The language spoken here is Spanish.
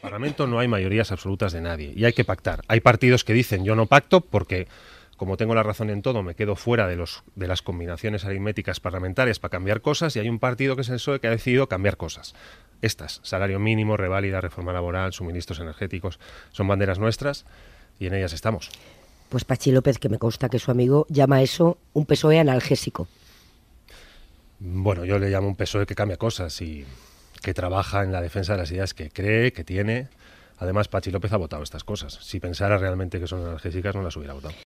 Parlamento no hay mayorías absolutas de nadie y hay que pactar. Hay partidos que dicen yo no pacto porque como tengo la razón en todo, me quedo fuera de, los, de las combinaciones aritméticas parlamentarias para cambiar cosas y hay un partido que es el PSOE que ha decidido cambiar cosas. Estas, salario mínimo, reválida, reforma laboral, suministros energéticos, son banderas nuestras y en ellas estamos. Pues Pachi López, que me consta que su amigo llama eso un PSOE analgésico. Bueno, yo le llamo un PSOE que cambia cosas y que trabaja en la defensa de las ideas que cree, que tiene. Además, Pachi López ha votado estas cosas. Si pensara realmente que son analgésicas, no las hubiera votado.